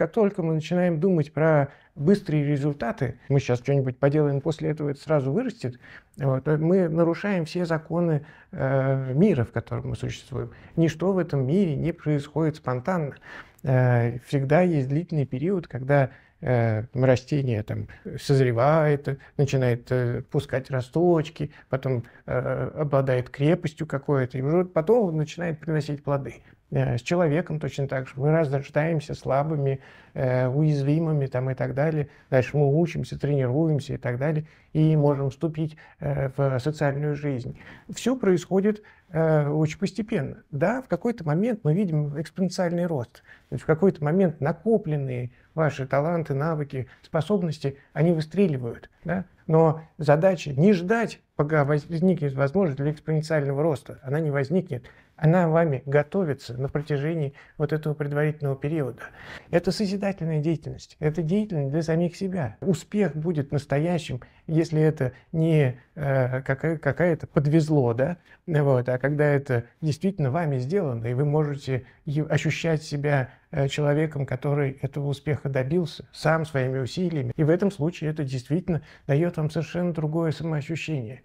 Как только мы начинаем думать про быстрые результаты, мы сейчас что-нибудь поделаем, после этого это сразу вырастет, вот, э, мы нарушаем все законы э, мира, в котором мы существуем. Ничто в этом мире не происходит спонтанно. Э, всегда есть длительный период, когда Э, растение там созревает, начинает э, пускать росточки, потом э, обладает крепостью какой-то, и уже потом начинает приносить плоды. С человеком точно так же. Мы рождаемся слабыми, уязвимыми там, и так далее. Дальше мы учимся, тренируемся и так далее. И можем вступить в социальную жизнь. Все происходит очень постепенно. Да, в какой-то момент мы видим экспоненциальный рост. То есть в какой-то момент накопленные ваши таланты таланты, навыки, способности, они выстреливают. Да? Но задача не ждать, пока возникнет возможность для экспоненциального роста. Она не возникнет она вами готовится на протяжении вот этого предварительного периода. Это созидательная деятельность, это деятельность для самих себя. Успех будет настоящим, если это не э, какая-то подвезло, да, вот, а когда это действительно вами сделано, и вы можете ощущать себя э, человеком, который этого успеха добился сам своими усилиями. И в этом случае это действительно дает вам совершенно другое самоощущение.